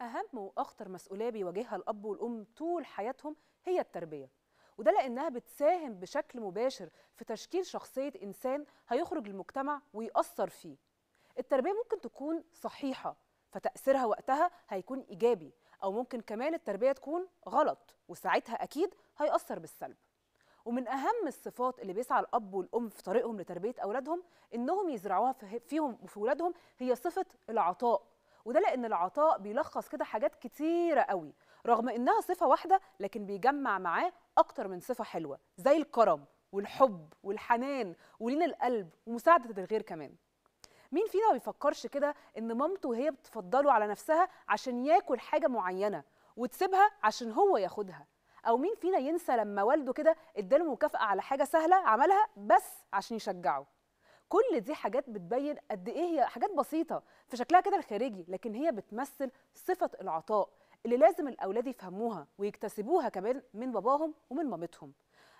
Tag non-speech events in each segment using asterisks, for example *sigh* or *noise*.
أهم وأخطر مسؤولية بيواجهها الأب والأم طول حياتهم هي التربية وده لأنها بتساهم بشكل مباشر في تشكيل شخصية إنسان هيخرج للمجتمع ويأثر فيه التربية ممكن تكون صحيحة فتأثيرها وقتها هيكون إيجابي أو ممكن كمان التربية تكون غلط وساعتها أكيد هيأثر بالسلب ومن أهم الصفات اللي بيسعى الأب والأم في طريقهم لتربية أولادهم إنهم يزرعوها فيهم وفي ولادهم هي صفة العطاء وده لان العطاء بيلخص كده حاجات كتيره قوي رغم انها صفه واحده لكن بيجمع معاه اكتر من صفه حلوه زي الكرم والحب والحنان ولين القلب ومساعده الغير كمان مين فينا ما بيفكرش كده ان مامته وهي بتفضله على نفسها عشان ياكل حاجه معينه وتسيبها عشان هو ياخدها او مين فينا ينسى لما والده كده اداله مكافاه على حاجه سهله عملها بس عشان يشجعه كل دي حاجات بتبين قد ايه هي حاجات بسيطه في شكلها كده الخارجي لكن هي بتمثل صفه العطاء اللي لازم الاولاد يفهموها ويكتسبوها كمان من باباهم ومن مامتهم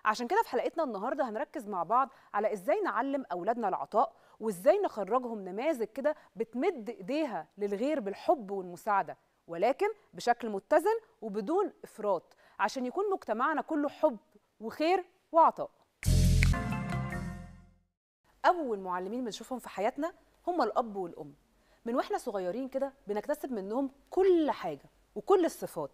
عشان كده في حلقتنا النهارده هنركز مع بعض على ازاي نعلم اولادنا العطاء وازاي نخرجهم نماذج كده بتمد ايديها للغير بالحب والمساعده ولكن بشكل متزن وبدون افراط عشان يكون مجتمعنا كله حب وخير وعطاء اول معلمين بنشوفهم في حياتنا هم الاب والام من واحنا صغيرين كده بنكتسب منهم كل حاجه وكل الصفات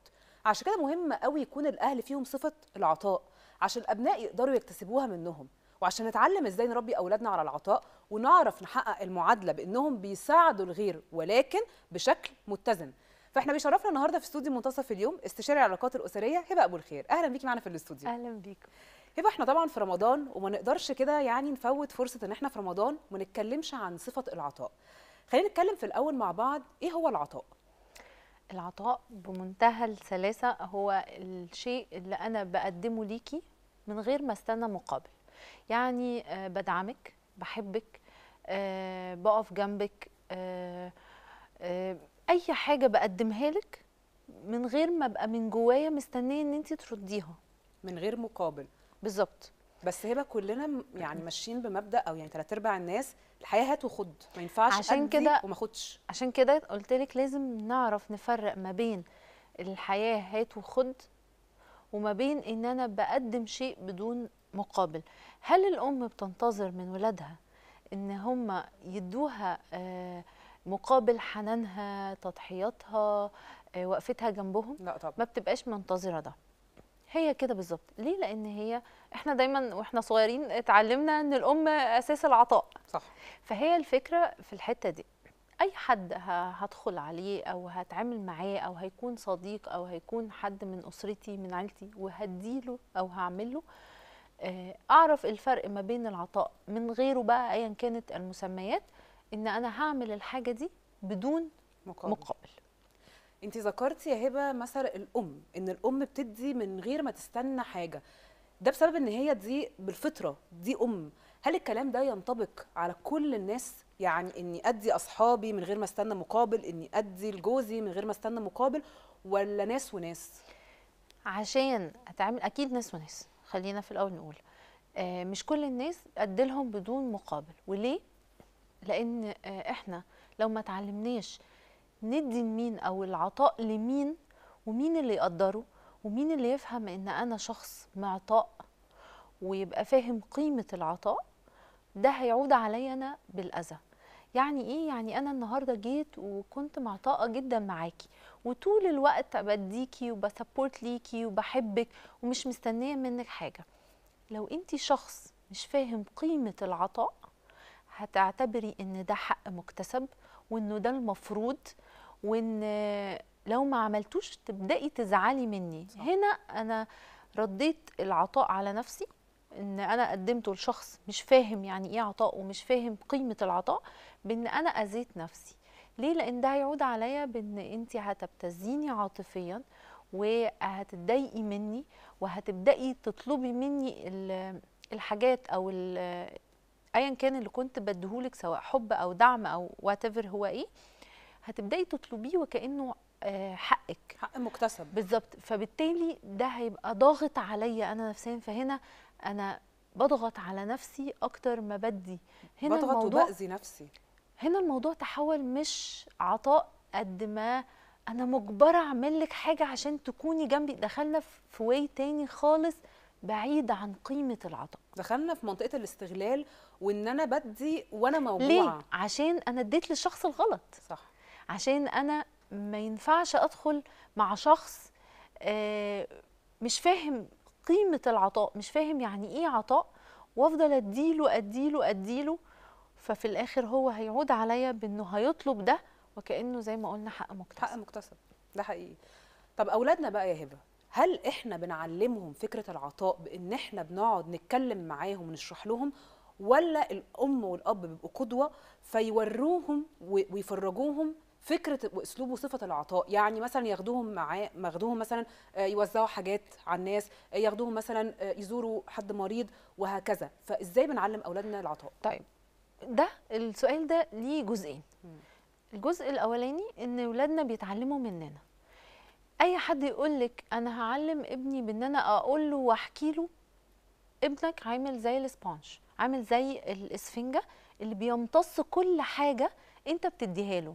عشان كده مهم قوي يكون الاهل فيهم صفه العطاء عشان الابناء يقدروا يكتسبوها منهم وعشان نتعلم ازاي نربي اولادنا على العطاء ونعرف نحقق المعادله بانهم بيساعدوا الغير ولكن بشكل متزن فاحنا بيشرفنا النهارده في استوديو منتصف اليوم استشاري العلاقات الاسريه هبه ابو الخير اهلا بيكي معانا في الاستوديو اهلا بيكم هبه احنا طبعا في رمضان وما نقدرش كده يعني نفوت فرصه ان احنا في رمضان وما نتكلمش عن صفه العطاء خلينا نتكلم في الاول مع بعض ايه هو العطاء العطاء بمنتهى السلاسه هو الشيء اللي انا بقدمه ليكي من غير ما استنى مقابل يعني آه، بدعمك بحبك آه، بقف جنبك آه، اي حاجه بقدمها لك من غير ما ابقى من جوايا مستنيه ان انت ترديها من غير مقابل بالظبط بس هبه كلنا يعني ماشيين بمبدا او يعني ثلاث ارباع الناس الحياه هات وخد ما ينفعش عشان كده وما اخدش عشان كده قلت لك لازم نعرف نفرق ما بين الحياه هات وخد وما بين ان انا بقدم شيء بدون مقابل هل الام بتنتظر من ولادها ان هم يدوها آه، مقابل حنانها تضحياتها آه، وقفتها جنبهم لا طبعا ما بتبقاش منتظره ده هي كده بالظبط ليه لان هي احنا دايما واحنا صغيرين اتعلمنا ان الام اساس العطاء صح فهي الفكره في الحته دي اي حد هدخل عليه او هتعامل معاه او هيكون صديق او هيكون حد من اسرتي من عيلتي وهديله او هعمله آه، اعرف الفرق ما بين العطاء من غيره بقى ايا كانت المسميات ان انا هعمل الحاجه دي بدون مقابل, مقابل. انت ذكرتي يا هبه مثل الام ان الام بتدي من غير ما تستنى حاجه ده بسبب ان هي دي بالفطره دي ام هل الكلام ده ينطبق على كل الناس يعني اني ادي اصحابي من غير ما استنى مقابل اني ادي لجوزي من غير ما استنى مقابل ولا ناس وناس عشان اتعامل اكيد ناس وناس خلينا في الاول نقول آه مش كل الناس ادي لهم بدون مقابل وليه لان آه احنا لو ما اتعلمناش ندي لمين او العطاء لمين ومين اللي يقدره ومين اللي يفهم ان انا شخص معطاء ويبقى فاهم قيمه العطاء ده هيعود عليا انا بالاذى يعني ايه يعني انا النهارده جيت وكنت معطاءه جدا معاكي وطول الوقت بديكي وبسبورت ليكي وبحبك ومش مستنيه منك حاجه لو انت شخص مش فاهم قيمه العطاء هتعتبري ان ده حق مكتسب وانه ده المفروض وان لو ما عملتوش تبداي تزعلي مني صح. هنا انا رديت العطاء على نفسي ان انا قدمته لشخص مش فاهم يعني ايه عطاء ومش فاهم قيمه العطاء بان انا اذيت نفسي ليه لان ده هيعود عليا بان انت هتبتزيني عاطفيا وهتتضايقي مني وهتبداي تطلبي مني الحاجات او ايا كان اللي كنت بديهولك سواء حب او دعم او وات هو ايه هتبداي تطلبيه وكانه آه، حقك حق مكتسب بالظبط فبالتالي ده هيبقى ضاغط عليا انا نفسيا فهنا انا بضغط على نفسي اكتر ما بدي هنا بضغط الموضوع وبأذي نفسي هنا الموضوع تحول مش عطاء قد ما انا مجبره اعمل لك حاجه عشان تكوني جنبي دخلنا في واي تاني خالص بعيد عن قيمه العطاء دخلنا في منطقه الاستغلال وان انا بدي وانا موجوعه ليه عشان انا اديت للشخص الغلط صح عشان انا ما ينفعش ادخل مع شخص آه، مش فاهم قيمه العطاء مش فاهم يعني ايه عطاء وافضل اديله اديله اديله ففي الاخر هو هيعود عليا بانه هيطلب ده وكانه زي ما قلنا حق مكتسب حق مكتسب ده حقيقي طب اولادنا بقى يا هبه هل احنا بنعلمهم فكره العطاء بان احنا بنقعد نتكلم معاهم ونشرح لهم ولا الام والاب بيبقوا قدوه فيوروهم ويفرجوهم فكره واسلوب وصفه العطاء يعني مثلا ياخدوهم معاه ماخدوهم مثلا آه، يوزعوا حاجات على الناس آه، ياخدوهم مثلا آه، يزوروا حد مريض وهكذا فازاي بنعلم اولادنا العطاء طيب ده السؤال ده ليه جزئين الجزء الاولاني ان اولادنا بيتعلموا مننا اي حد يقول لك انا هعلم ابني بان انا اقول له واحكي له ابنك عامل زي الاسبونج عامل زي الاسفنجه اللي بيمتص كل حاجه انت بتديها له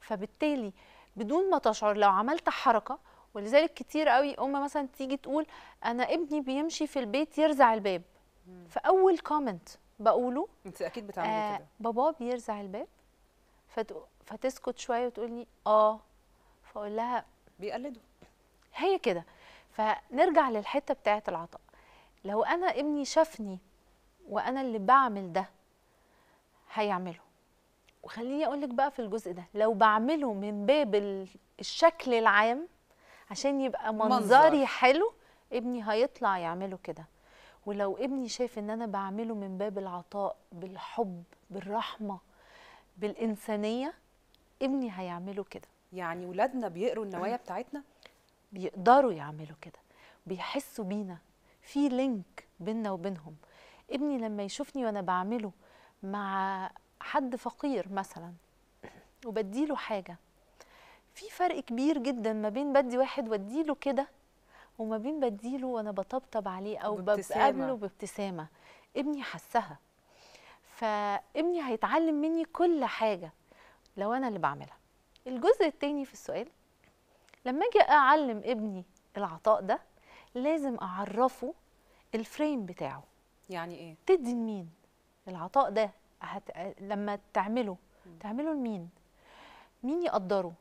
فبالتالي بدون ما تشعر لو عملت حركه ولذلك كتير قوي ام مثلا تيجي تقول انا ابني بيمشي في البيت يرزع الباب فاول كومنت بقوله انت اكيد بتعملي آه كده بابا بيرزع الباب فتسكت شويه وتقول لي اه فاقول لها بيقلدوا هي كده فنرجع للحته بتاعه العطاء لو انا ابني شافني وانا اللي بعمل ده هيعمله وخليني اقول لك بقى في الجزء ده لو بعمله من باب الشكل العام عشان يبقى منظري منظر. حلو ابني هيطلع يعمله كده ولو ابني شايف ان انا بعمله من باب العطاء بالحب بالرحمه بالانسانيه ابني هيعمله كده يعني ولادنا بيقروا النوايا بتاعتنا بيقدروا يعملوا كده بيحسوا بينا في لينك بينا وبينهم ابني لما يشوفني وانا بعمله مع حد فقير مثلا وبديله حاجه في فرق كبير جدا ما بين بدي واحد واديله كده وما بين بديله وانا بطبطب عليه او بقابله بابتسامه ابني حسها فابني هيتعلم مني كل حاجه لو انا اللي بعملها الجزء الثاني في السؤال لما اجي اعلم ابني العطاء ده لازم اعرفه الفريم بتاعه يعني ايه تدي لمين العطاء ده هت... لما تعمله تعمله لمين مين يقدره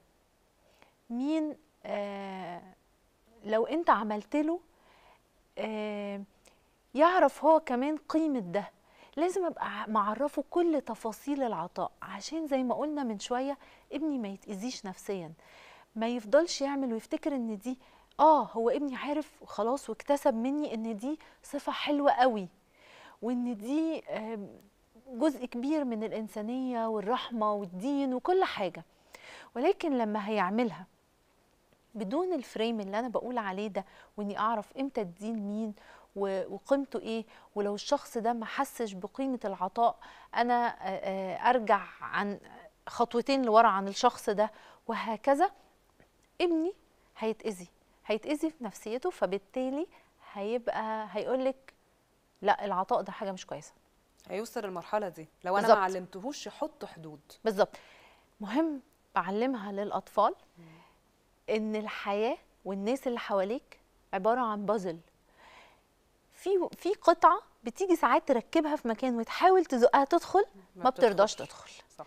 مين آه لو انت عملت له آه يعرف هو كمان قيمه ده لازم ابقى معرفه كل تفاصيل العطاء عشان زي ما قلنا من شويه ابني ما يتاذيش نفسيا ما يفضلش يعمل ويفتكر ان دي اه هو ابني عارف خلاص واكتسب مني ان دي صفه حلوه قوي وان دي آه جزء كبير من الإنسانية والرحمة والدين وكل حاجة ولكن لما هيعملها بدون الفريم اللي أنا بقول عليه ده وإني أعرف إمتى الدين مين وقيمته ايه ولو الشخص ده ما حسش بقيمه العطاء انا ارجع عن خطوتين لورا عن الشخص ده وهكذا ابني هيتاذي هيتاذي في نفسيته فبالتالي هيبقى هيقولك لا العطاء ده حاجه مش كويسه هيوصل المرحله دي لو بالزبط. انا ما علمتهوش يحط حدود بالظبط مهم أعلمها للاطفال ان الحياه والناس اللي حواليك عباره عن بازل في في قطعه بتيجي ساعات تركبها في مكان وتحاول تزقها آه، تدخل ما بترضاش تدخل صح.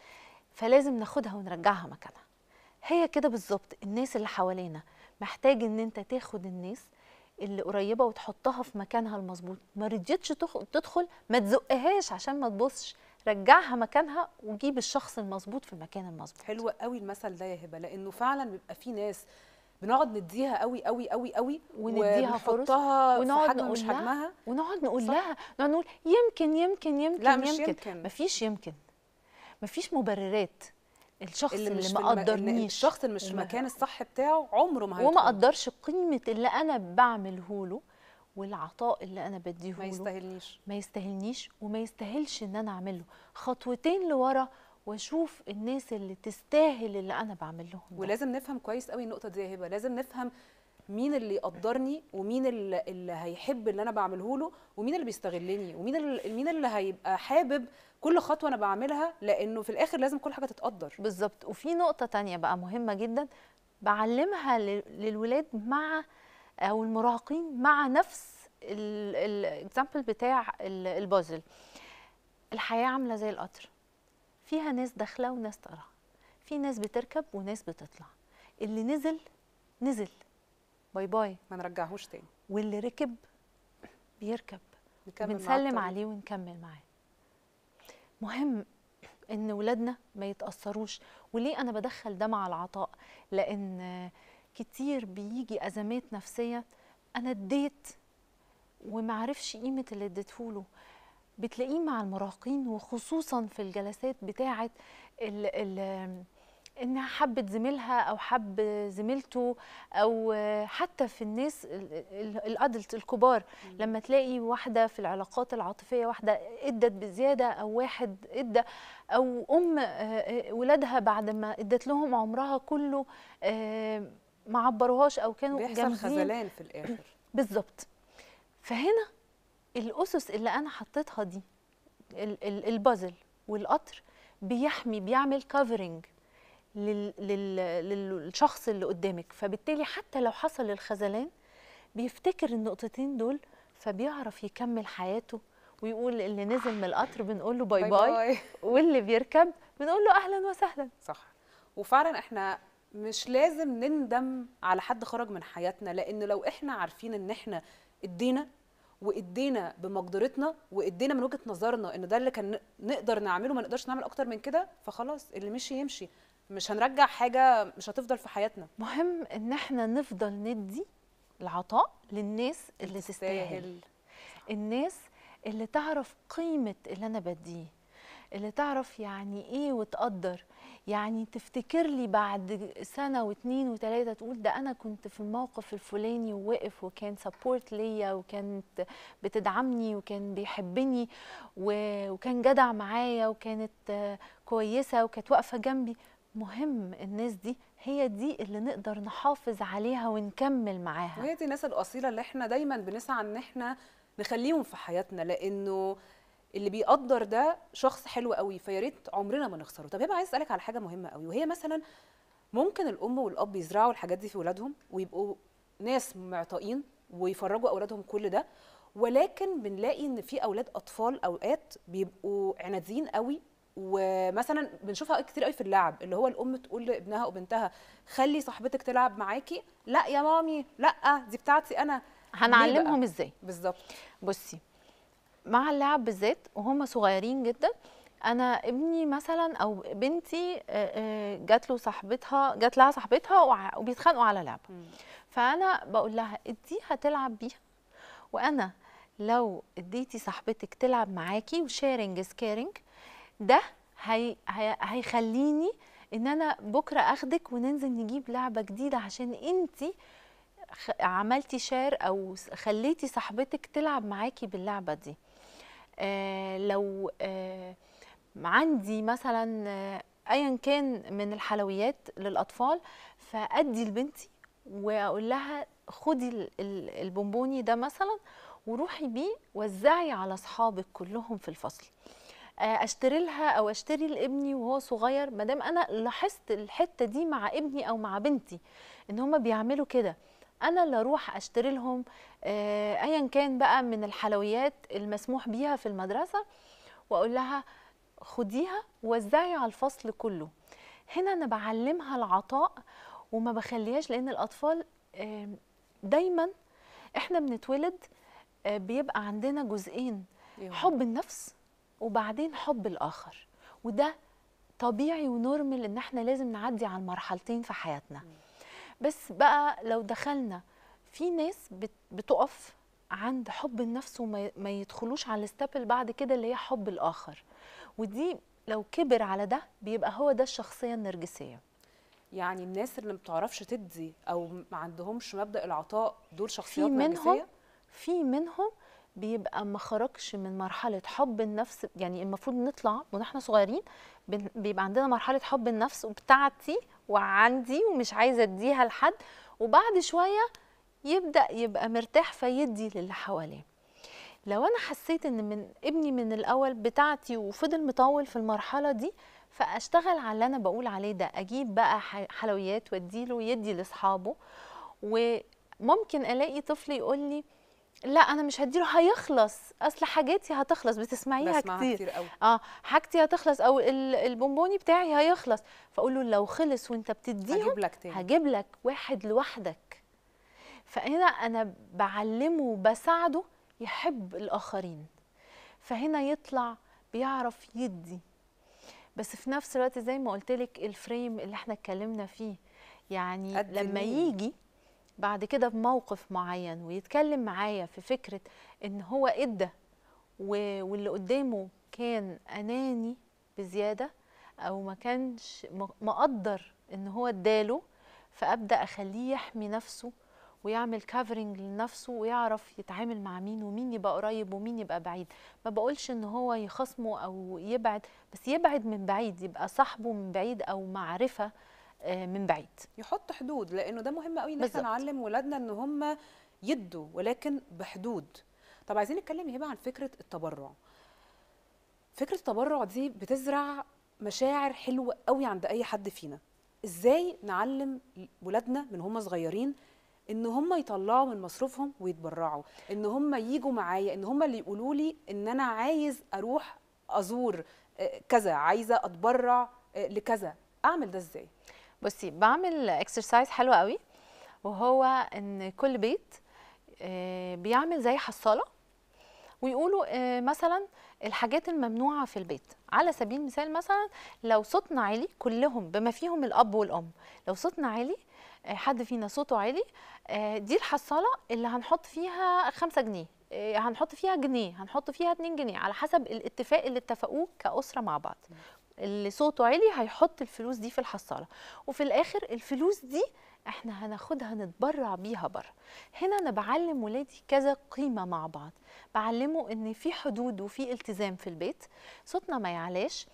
فلازم ناخدها ونرجعها مكانها هي كده بالظبط الناس اللي حوالينا محتاج ان انت تاخد الناس اللي قريبه وتحطها في مكانها المظبوط ما رضيتش تدخل ما تزقهاش عشان ما تبصش رجعها مكانها وجيب الشخص المظبوط في المكان المظبوط حلو قوي المثل ده يا هبه لانه فعلا بيبقى في ناس بنقعد نديها قوي قوي قوي قوي ونديها فرصه ونقعد نقول مش حجمها ونقعد نقول لها نقول يمكن يمكن يمكن لا مش يمكن, يمكن. مفيش يمكن مفيش مبررات الشخص اللي, اللي ما قدرنيش الشخص اللي مش في المكان الصح بتاعه عمره ما هيدخل وما قدرش قيمه اللي انا بعمله له والعطاء اللي انا بديه له ما يستاهلنيش ما يستاهلنيش وما يستاهلش ان انا اعمله خطوتين لورا واشوف الناس اللي تستاهل اللي انا بعمل لهم ولازم نفهم كويس قوي النقطه دي يا هبه لازم نفهم مين اللي يقدرني ومين اللي, اللي هيحب اللي انا بعمله له ومين اللي بيستغلني ومين اللي مين اللي هيبقى حابب كل خطوه انا بعملها لانه في الاخر لازم كل حاجه تتقدر بالظبط وفي نقطه تانية بقى مهمه جدا بعلمها للولاد مع او المراهقين مع نفس الاكزامبل بتاع البازل الحياه عامله زي القطر فيها ناس داخله وناس طالعه في ناس بتركب وناس بتطلع اللي نزل نزل باي باي ما نرجعهوش تاني واللي ركب بيركب بنسلم عليه ونكمل معاه مهم ان ولادنا ما يتاثروش وليه انا بدخل ده مع العطاء لان كتير بيجي ازمات نفسيه انا اديت ومعرفش قيمه اللي اديتهوله بتلاقيه مع المراهقين وخصوصا في الجلسات بتاعه انها حبت زميلها او حب زميلته او حتى في الناس الادلت الكبار لما تلاقي واحده في العلاقات العاطفيه واحده ادت بزياده او واحد ادى او ام آه، آه، ولادها بعد ما ادت لهم عمرها كله آه، ما عبروهاش او كانوا بيحصل خذلان في الاخر بالظبط فهنا الاسس اللي انا حطيتها دي البازل والقطر بيحمي بيعمل كفرنج لل... لل... للشخص اللي قدامك فبالتالي حتى لو حصل الخذلان بيفتكر النقطتين دول فبيعرف يكمل حياته ويقول اللي نزل من القطر بنقول له باي باي, باي, باي. واللي بيركب بنقول له اهلا وسهلا صح وفعلا احنا مش لازم نندم على حد خرج من حياتنا لان لو احنا عارفين ان احنا ادينا وادينا بمقدرتنا وادينا من وجهه نظرنا ان ده اللي كان نقدر نعمله ما نقدرش نعمل اكتر من كده فخلاص اللي مشي يمشي مش هنرجع حاجه مش هتفضل في حياتنا مهم ان احنا نفضل ندي العطاء للناس اللي تستاهل الناس اللي تعرف قيمه اللي انا بديه اللي تعرف يعني ايه وتقدر يعني تفتكر لي بعد سنة واتنين وتلاتة تقول ده أنا كنت في الموقف الفلاني ووقف وكان سبورت ليا وكانت بتدعمني وكان بيحبني وكان جدع معايا وكانت كويسة وكانت واقفة جنبي مهم الناس دي هي دي اللي نقدر نحافظ عليها ونكمل معاها وهي دي الناس الاصيله اللي احنا دايما بنسعى ان احنا نخليهم في حياتنا لانه اللي بيقدر ده شخص حلو قوي فياريت عمرنا ما نخسره طب هبقى عايز اسالك على حاجه مهمه قوي وهي مثلا ممكن الام والاب يزرعوا الحاجات دي في اولادهم ويبقوا ناس معطائين ويفرجوا اولادهم كل ده ولكن بنلاقي ان في اولاد اطفال اوقات بيبقوا عناديين قوي ومثلا بنشوفها كتير قوي في اللعب اللي هو الام تقول لابنها وبنتها خلي صاحبتك تلعب معاكي لا يا مامي لا دي بتاعتي انا هنعلمهم ازاي بالظبط بصي مع اللعب بالذات وهم صغيرين جدا انا ابني مثلا او بنتي آه، آه، جات له صاحبتها جات لها صاحبتها وبيتخانقوا على لعبه فانا بقول لها اديها تلعب بيها وانا لو اديتي صاحبتك تلعب معاكي وشيرنج سكيرنج ده هي... هي... هيخليني ان انا بكره اخدك وننزل نجيب لعبه جديده عشان انت عملتي شير او خليتي صاحبتك تلعب معاكي باللعبه دي آه لو آه عندي مثلا آه ايا كان من الحلويات للاطفال فادي لبنتي واقول لها خدي البونبوني ده مثلا وروحي بيه وزعي على اصحابك كلهم في الفصل آه، اشتري لها او اشتري لابني وهو صغير ما دام انا لاحظت الحته دي مع ابني او مع بنتي ان هم بيعملوا كده انا اللي اروح اشتري لهم آه، ايا كان بقى من الحلويات المسموح بيها في المدرسه واقول لها خديها وزعي على الفصل كله هنا انا بعلمها العطاء وما بخليهاش لان الاطفال دايما احنا بنتولد آه، بيبقى عندنا جزئين أيوة. حب النفس وبعدين حب الاخر وده طبيعي ونورمال ان احنا لازم نعدي على المرحلتين في حياتنا بس بقى لو دخلنا في ناس بتقف عند حب النفس وما يدخلوش على الستاب اللي بعد كده اللي هي حب الاخر ودي لو كبر على ده بيبقى هو ده الشخصيه النرجسيه يعني الناس اللي ما بتعرفش تدي او ما عندهمش مبدا العطاء دول شخصيات في منهم نرجسيه في منهم بيبقى ما خرجش من مرحله حب النفس يعني المفروض نطلع واحنا صغيرين بيبقى عندنا مرحله حب النفس وبتاعتي وعندي ومش عايزه اديها لحد وبعد شويه يبدا يبقى مرتاح فيدي للي حواليه لو انا حسيت ان من ابني من الاول بتاعتي وفضل مطول في المرحله دي فاشتغل على اللي انا بقول عليه ده اجيب بقى حلويات واديله يدي لاصحابه وممكن الاقي طفل يقول لي لا انا مش هديله هيخلص اصل حاجتي هتخلص بتسمعيها كتير, كتير قوي. اه حاجتي هتخلص او البونبوني بتاعي هيخلص فاقول له لو خلص وانت بتديه هجيب لك تاني هجيب لك واحد لوحدك فهنا انا بعلمه وبساعده يحب الاخرين فهنا يطلع بيعرف يدي بس في نفس الوقت زي ما قلت لك الفريم اللي احنا اتكلمنا فيه يعني لما يجي بعد كده بموقف معين ويتكلم معايا في فكره ان هو ادى واللي قدامه كان اناني بزياده او ما كانش مقدر ان هو اداله فابدا اخليه يحمي نفسه ويعمل كافرنج لنفسه ويعرف يتعامل مع مين ومين يبقى قريب ومين يبقى بعيد ما بقولش ان هو يخصمه او يبعد بس يبعد من بعيد يبقى صاحبه من بعيد او معرفه آه، من بعيد يحط حدود لانه ده مهم قوي ان احنا نعلم ولادنا ان هم يدوا ولكن بحدود طب عايزين نتكلم هبه إيه عن فكره التبرع فكره التبرع دي بتزرع مشاعر حلوه قوي عند اي حد فينا ازاي نعلم ولادنا من هم صغيرين ان هم يطلعوا من مصروفهم ويتبرعوا ان هم ييجوا معايا ان هم اللي يقولوا لي ان انا عايز اروح ازور آه، كذا عايزه اتبرع آه، لكذا اعمل ده ازاي بصي بعمل اكسرسايز حلوه قوي وهو ان كل بيت آه، بيعمل زي حصاله ويقولوا آه، مثلا الحاجات الممنوعه في البيت على سبيل المثال مثلا لو صوتنا عالي كلهم بما فيهم الاب والام لو صوتنا عالي آه، حد فينا صوته عالي دي الحصاله اللي هنحط فيها 5 جنيه هنحط فيها جنيه هنحط فيها 2 جنيه على حسب الاتفاق اللي اتفقوه كاسره مع بعض اللي صوته عالي هيحط الفلوس دي في الحصاله وفي الاخر الفلوس دي احنا هناخدها نتبرع بيها بره هنا انا بعلم ولادي كذا قيمه مع بعض بعلمه ان في حدود وفي التزام في البيت صوتنا ما يعلاش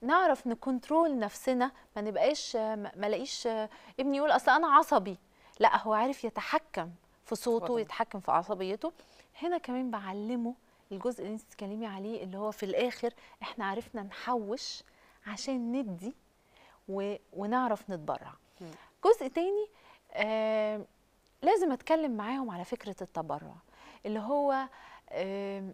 نعرف نكنترول نفسنا ما نبقاش ما الاقيش ابني يقول اصل انا عصبي لا هو عارف يتحكم في صوته ويتحكم في عصبيته هنا كمان بعلمه الجزء اللي انت بتتكلمي عليه اللي هو في الاخر احنا عرفنا نحوش عشان ندي و... ونعرف نتبرع جزء تاني آه لازم اتكلم معاهم على فكره التبرع اللي هو آه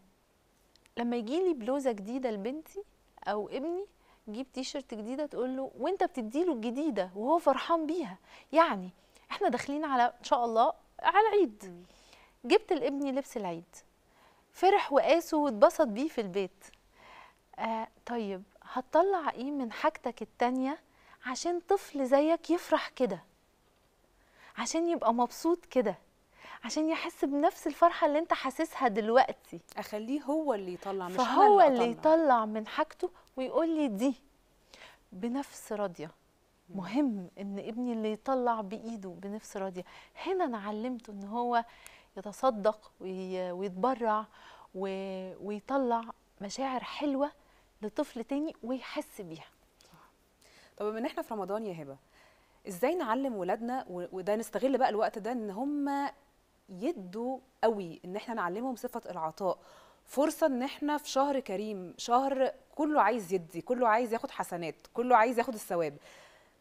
لما يجي لي بلوزه جديده لبنتي او ابني جيب تيشرت جديده تقول له وانت بتديله الجديده وهو فرحان بيها يعني احنا داخلين على ان شاء الله على العيد جبت لابني لبس العيد فرح وقاسه واتبسط بيه في البيت آه طيب هتطلع ايه من حاجتك التانية عشان طفل زيك يفرح كده عشان يبقى مبسوط كده عشان يحس بنفس الفرحة اللي انت حاسسها دلوقتي اخليه هو اللي يطلع مش فهو اللي, اللي يطلع من حاجته ويقول لي دي بنفس راضية مهم ان ابني اللي يطلع بايده بنفس راضية هنا انا علمته ان هو يتصدق ويتبرع ويطلع مشاعر حلوه لطفل تاني ويحس بيها طب بما ان احنا في رمضان يا هبه ازاي نعلم ولادنا وده نستغل بقى الوقت ده ان هم يدوا قوي ان احنا نعلمهم صفه العطاء فرصه ان احنا في شهر كريم شهر كله عايز يدي كله عايز ياخد حسنات كله عايز ياخد الثواب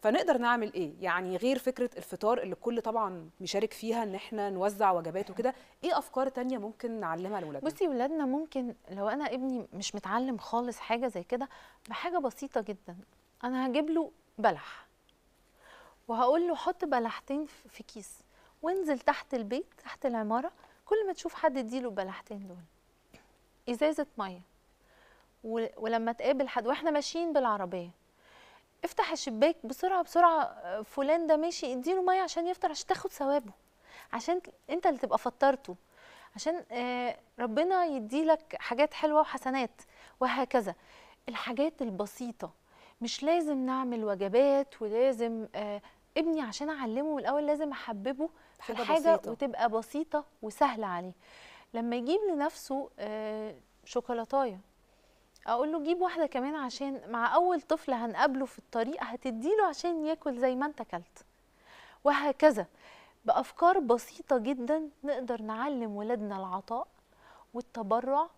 فنقدر نعمل ايه يعني غير فكره الفطار اللي الكل طبعا مشارك فيها ان احنا نوزع وجبات وكده ايه افكار تانية ممكن نعلمها لاولادنا بصي ولادنا ممكن لو انا ابني مش متعلم خالص حاجه زي كده بحاجه بسيطه جدا انا هجيب له بلح وهقول له حط بلحتين في كيس وانزل تحت البيت تحت العماره كل ما تشوف حد اديله بلحتين دول ازازه ميه ولما تقابل حد واحنا ماشيين بالعربيه الشباك بسرعه بسرعه آه، فلان ده ماشي اديله ميه عشان يفطر عشان تاخد ثوابه عشان انت اللي تبقى فطرته عشان آه، ربنا يدي لك حاجات حلوه وحسنات وهكذا الحاجات البسيطه مش لازم نعمل وجبات ولازم آه، ابني عشان اعلمه الاول لازم احببه في حاجه بسيطة. وتبقى بسيطه وسهله عليه لما يجيب لنفسه شوكولاتايه اقول له جيب واحده كمان عشان مع اول طفل هنقابله في الطريق هتديله عشان ياكل زي ما انت اكلت وهكذا بافكار بسيطه جدا نقدر نعلم ولادنا العطاء والتبرع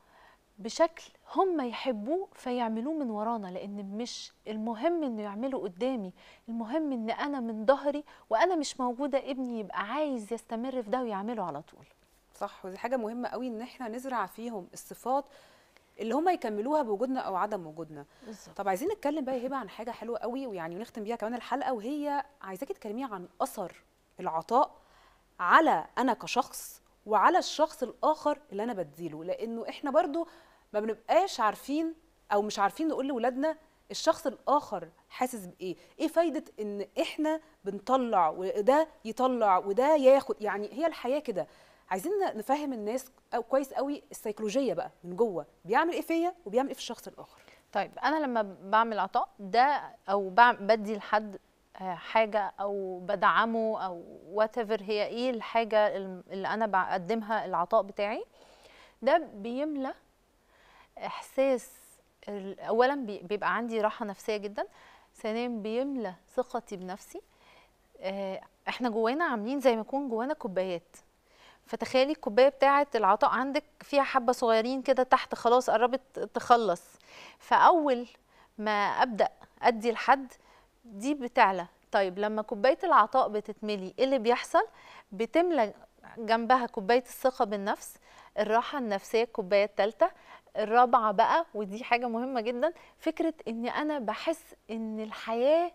بشكل هم يحبوه فيعملوه من ورانا لان مش المهم انه يعمله قدامي المهم ان انا من ظهري وانا مش موجوده ابني يبقى عايز يستمر في ده ويعمله على طول صح ودي حاجه مهمه قوي ان احنا نزرع فيهم الصفات اللي هم يكملوها بوجودنا او عدم وجودنا بالزبط. طب عايزين نتكلم بقى هبه عن حاجه حلوه قوي ويعني ونختم بيها كمان الحلقه وهي عايزاكي تكلمي عن اثر العطاء على انا كشخص وعلى الشخص الاخر اللي انا بديله لانه احنا برضو ما بنبقاش عارفين او مش عارفين نقول لاولادنا الشخص الاخر حاسس بايه ايه فايده ان احنا بنطلع وده يطلع وده ياخد يعني هي الحياه كده عايزين نفهم الناس كويس قوي السيكولوجيه بقى من جوه بيعمل ايه فيا وبيعمل ايه في الشخص الاخر طيب انا لما بعمل عطاء ده او بدي لحد آه، حاجه او بدعمه او وات هي ايه الحاجه اللي انا بقدمها العطاء بتاعي ده بيملى احساس اولا بيبقى عندي راحه نفسيه جدا ثانيا بيملى ثقتي بنفسي آه، احنا جوانا عاملين زي ما يكون جوانا كوبايات فتخيلي الكوبايه بتاعه العطاء عندك فيها حبه صغيرين كده تحت خلاص قربت تخلص فاول ما ابدا ادي لحد دي بتعلى طيب لما كوبايه العطاء بتتملي ايه اللي بيحصل بتملى جنبها كوبايه الثقه بالنفس الراحه النفسيه الكوبايه الثالثه الرابعه بقى ودي حاجه مهمه جدا فكره ان انا بحس ان الحياه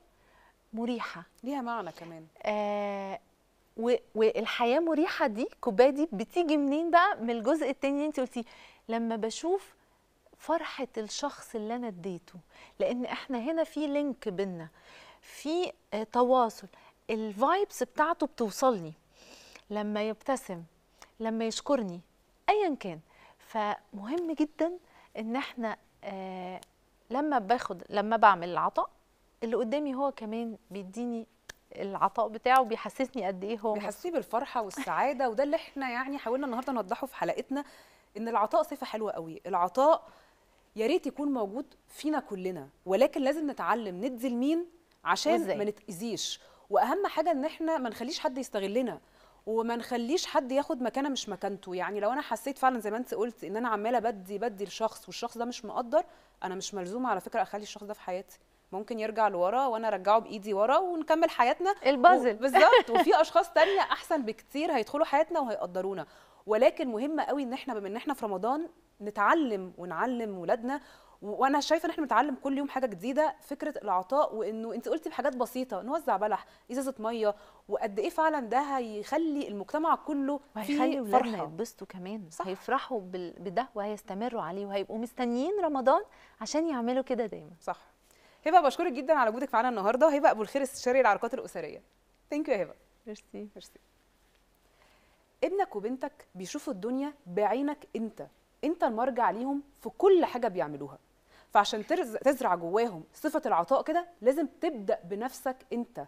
مريحه ليها معنى كمان آه والحياه مريحه دي كوبايه دي بتيجي منين بقى من الجزء الثاني اللي انت قلتيه لما بشوف فرحه الشخص اللي انا اديته لان احنا هنا في لينك بينا في تواصل الفايبس بتاعته بتوصلني لما يبتسم لما يشكرني ايا كان فمهم جدا ان احنا آه لما باخد لما بعمل العطاء اللي قدامي هو كمان بيديني العطاء بتاعه بيحسسني قد ايه هو بيحسسني بالفرحه والسعاده وده اللي احنا يعني حاولنا النهارده نوضحه في حلقتنا ان العطاء صفه حلوه قوي العطاء يا ريت يكون موجود فينا كلنا ولكن لازم نتعلم ندي لمين عشان ما نتاذيش واهم حاجه ان احنا ما نخليش حد يستغلنا وما نخليش حد ياخد مكانه مش مكانته يعني لو انا حسيت فعلا زي ما انت قلت ان انا عماله بدي بدي لشخص والشخص ده مش مقدر انا مش ملزومه على فكره اخلي الشخص ده في حياتي ممكن يرجع لورا وانا ارجعه بايدي ورا ونكمل حياتنا البازل و... بالظبط *laughs* وفي اشخاص تانية احسن بكتير هيدخلوا حياتنا وهيقدرونا ولكن مهم قوي ان احنا بما ان احنا في رمضان نتعلم ونعلم ولادنا وانا شايفه ان احنا بنتعلم كل يوم حاجه جديده فكره العطاء وانه انت قلتي بحاجات بسيطه نوزع بلح ازازه ميه وقد ايه فعلا ده هيخلي المجتمع كله هيخلي ولادنا يتبسطوا كمان صح. هيفرحوا بده وهيستمروا عليه وهيبقوا مستنيين رمضان عشان يعملوا كده دايما صح هبه بشكرك جدا على وجودك معانا النهارده هبه ابو الخير استشاري العلاقات الاسريه ثانك يو يا هبه ميرسي ميرسي ابنك وبنتك بيشوفوا الدنيا بعينك انت انت المرجع ليهم في كل حاجه بيعملوها فعشان تزرع جواهم صفه العطاء كده لازم تبدا بنفسك انت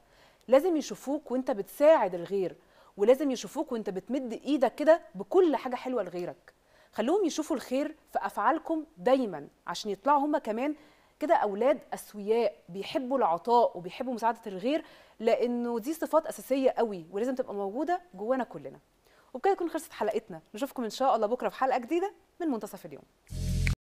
لازم يشوفوك وانت بتساعد الغير ولازم يشوفوك وانت بتمد ايدك كده بكل حاجه حلوه لغيرك خلوهم يشوفوا الخير في افعالكم دايما عشان يطلعوا هم كمان كده اولاد اسوياء بيحبوا العطاء وبيحبوا مساعده الغير لانه دي صفات اساسيه قوي ولازم تبقى موجوده جوانا كلنا وبكده تكون خلصت حلقتنا نشوفكم ان شاء الله بكره في حلقه جديده من منتصف اليوم